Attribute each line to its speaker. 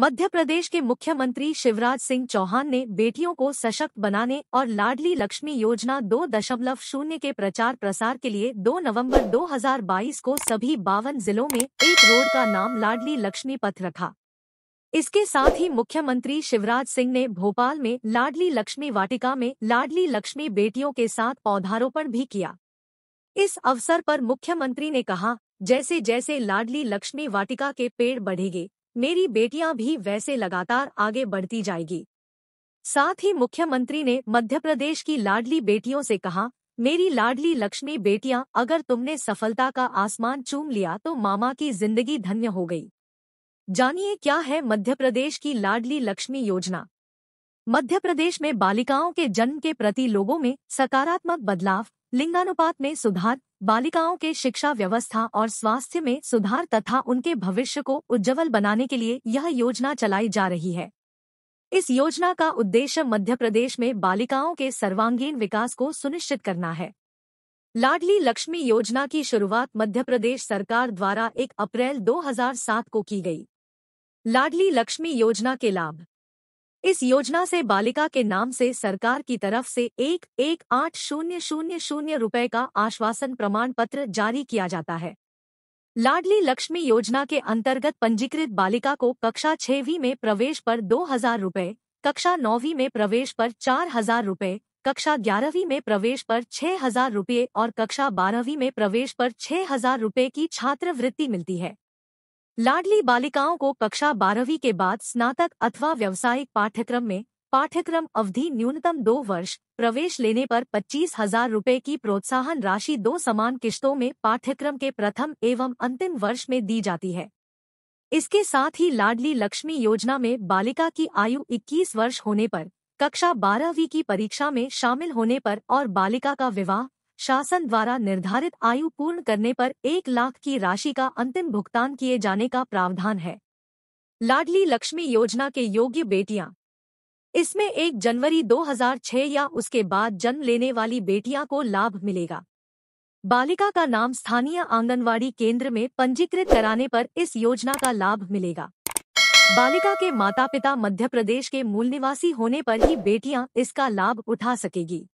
Speaker 1: मध्य प्रदेश के मुख्यमंत्री शिवराज सिंह चौहान ने बेटियों को सशक्त बनाने और लाडली लक्ष्मी योजना दो दशमलव शून्य के प्रचार प्रसार के लिए 2 नवंबर 2022 को सभी बावन जिलों में एक रोड का नाम लाडली लक्ष्मी पथ रखा इसके साथ ही मुख्यमंत्री शिवराज सिंह ने भोपाल में लाडली लक्ष्मी वाटिका में लाडली लक्ष्मी बेटियों के साथ पौधारोपण भी किया इस अवसर पर मुख्यमंत्री ने कहा जैसे जैसे लाडली लक्ष्मी वाटिका के पेड़ बढ़ेगे मेरी बेटियां भी वैसे लगातार आगे बढ़ती जाएगी साथ ही मुख्यमंत्री ने मध्य प्रदेश की लाडली बेटियों से कहा मेरी लाडली लक्ष्मी बेटियां अगर तुमने सफलता का आसमान चूम लिया तो मामा की जिंदगी धन्य हो गई जानिए क्या है मध्य प्रदेश की लाडली लक्ष्मी योजना मध्य प्रदेश में बालिकाओं के जन्म के प्रति लोगों में सकारात्मक बदलाव लिंगानुपात में सुधार बालिकाओं के शिक्षा व्यवस्था और स्वास्थ्य में सुधार तथा उनके भविष्य को उज्जवल बनाने के लिए यह योजना चलाई जा रही है इस योजना का उद्देश्य मध्य प्रदेश में बालिकाओं के सर्वांगीण विकास को सुनिश्चित करना है लाडली लक्ष्मी योजना की शुरुआत मध्य प्रदेश सरकार द्वारा 1 अप्रैल 2007 को की गई लाडली लक्ष्मी योजना के लाभ इस योजना से बालिका के नाम से सरकार की तरफ से एक एक आठ शून्य शून्य शून्य रुपये का आश्वासन प्रमाण पत्र जारी किया जाता है लाडली लक्ष्मी योजना के अंतर्गत पंजीकृत बालिका को कक्षा छहवीं में प्रवेश पर दो हजार रुपये कक्षा नौवीं में प्रवेश पर चार हजार रुपये कक्षा ग्यारहवीं में प्रवेश पर छह हजार रुपये और कक्षा बारहवीं में प्रवेश पर छह हजार रुपये की छात्रवृत्ति मिलती है लाडली बालिकाओं को कक्षा बारहवीं के बाद स्नातक अथवा व्यावसायिक पाठ्यक्रम में पाठ्यक्रम अवधि न्यूनतम दो वर्ष प्रवेश लेने पर पच्चीस हजार रूपए की प्रोत्साहन राशि दो समान किश्तों में पाठ्यक्रम के प्रथम एवं अंतिम वर्ष में दी जाती है इसके साथ ही लाडली लक्ष्मी योजना में बालिका की आयु 21 वर्ष होने पर कक्षा बारहवीं की परीक्षा में शामिल होने पर और बालिका का विवाह शासन द्वारा निर्धारित आयु पूर्ण करने पर एक लाख की राशि का अंतिम भुगतान किए जाने का प्रावधान है लाडली लक्ष्मी योजना के योग्य बेटियां इसमें एक जनवरी 2006 या उसके बाद जन्म लेने वाली बेटियां को लाभ मिलेगा बालिका का नाम स्थानीय आंगनवाड़ी केंद्र में पंजीकृत कराने पर इस योजना का लाभ मिलेगा बालिका के माता पिता मध्य प्रदेश के मूल निवासी होने पर ही बेटियां इसका लाभ उठा सकेगी